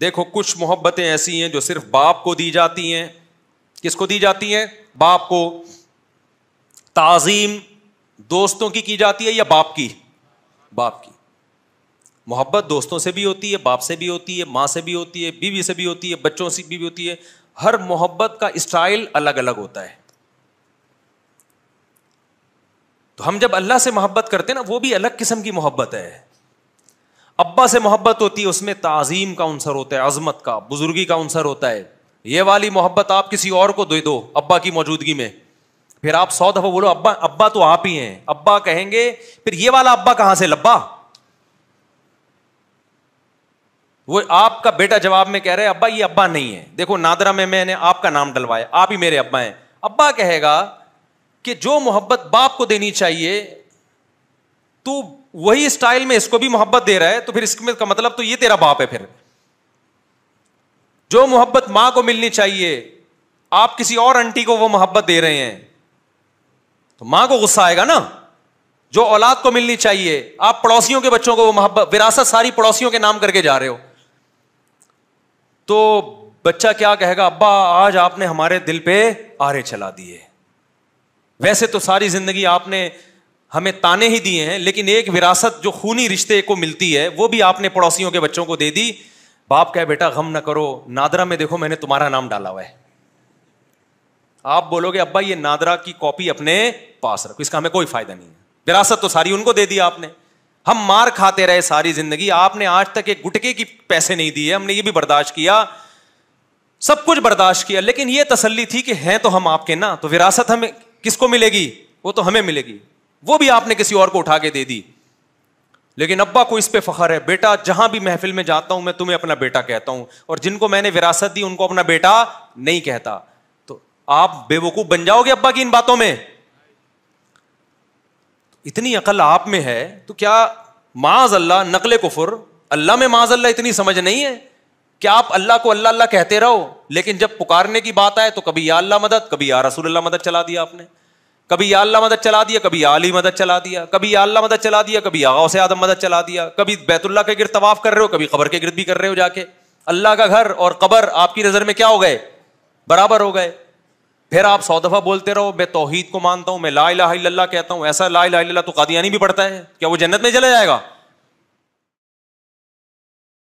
देखो कुछ मोहब्बतें ऐसी हैं जो सिर्फ बाप को दी जाती हैं किसको दी जाती हैं बाप को ताजीम दोस्तों की की जाती है या बाप की बाप की मोहब्बत दोस्तों से भी होती है बाप से भी होती है माँ से भी होती है बीवी से भी होती है बच्चों से भी, भी होती है हर मोहब्बत का स्टाइल अलग अलग होता है तो हम जब अल्लाह से मोहब्बत करते हैं ना वो भी अलग किस्म की मोहब्बत है अब्बा से मोहब्बत होती है उसमें तज़ीम का अनसर होता है अजमत का बुजुर्गी का अनसर होता है ये वाली मोहब्बत आप किसी और को दे दो अब्बा की मौजूदगी में फिर आप सौ दफा बोलो अब्बा अब्बा तो आप ही हैं अब्बा कहेंगे फिर ये वाला अब्बा कहां से लब्बा वो आपका बेटा जवाब में कह रहे है अब्बा ये अब्बा नहीं है देखो नादरा में मैंने आपका नाम डलवाया आप ही मेरे अब्बा हैं अब्बा कहेगा कि जो मोहब्बत बाप को देनी चाहिए तू तो वही स्टाइल में इसको भी मोहब्बत दे रहा है तो फिर इसमें का मतलब तो ये तेरा बाप है फिर जो मोहब्बत मां को मिलनी चाहिए आप किसी और आंटी को वो मोहब्बत दे रहे हैं तो मां को गुस्सा आएगा ना जो औलाद को मिलनी चाहिए आप पड़ोसियों के बच्चों को वो मोहब्बत विरासत सारी पड़ोसियों के नाम करके जा रहे हो तो बच्चा क्या कहेगा अब्बा आज आपने हमारे दिल पे आरे चला दिए वैसे तो सारी जिंदगी आपने हमें ताने ही दिए हैं लेकिन एक विरासत जो खूनी रिश्ते को मिलती है वो भी आपने पड़ोसियों के बच्चों को दे दी बाप कहे बेटा गम ना करो नादरा में देखो मैंने तुम्हारा नाम डाला हुआ है आप बोलोगे अब्बा ये नादरा की कॉपी अपने पास रखो इसका हमें कोई फायदा नहीं है विरासत तो सारी उनको दे दी आपने हम मार खाते रहे सारी जिंदगी आपने आज तक एक गुटके की पैसे नहीं दिए हमने ये भी बर्दाश्त किया सब कुछ बर्दाश्त किया लेकिन ये तसल्ली थी कि हैं तो हम आपके ना तो विरासत हमें किसको मिलेगी वो तो हमें मिलेगी वो भी आपने किसी और को उठा के दे दी लेकिन अब्बा को इस पे फखर है बेटा जहां भी महफिल में जाता हूं मैं तुम्हें अपना बेटा कहता हूं और जिनको मैंने विरासत दी उनको अपना बेटा नहीं कहता तो आप बेवकूफ बन जाओगे अब्बा की इन बातों में इतनी अकल आप में है तो क्या माज अल्लाह नकल कुफुर अल्लाह में माज अल्लाह इतनी समझ नहीं है कि आप अल्लाह को अल्लाह अल्लाह कहते रहो लेकिन जब पुकारने की बात आए तो कभी या अल्लाह मदद कभी या रसूल अल्लाह मदद चला दिया आपने कभी या अल्लाह मदद चला दिया कभी आली मदद चला दिया कभी या अल्लाह मदद चला दिया कभी या से आदम मदद चला दिया कभी बैतुल्ला के गिर तवाफ कर रहे हो कभी खबर के गिरद भी कर रहे हो जाके अल्लाह का घर और कबर आपकी नज़र में क्या हो गए बराबर हो गए फिर आप सौ दफ़ा बोलते रहो मैं तोहहीद को मानता हूँ मैं ला इला कहता हूँ ऐसा ला इला तो कादियानी भी पढ़ता है क्या वो जन्नत में चला जाएगा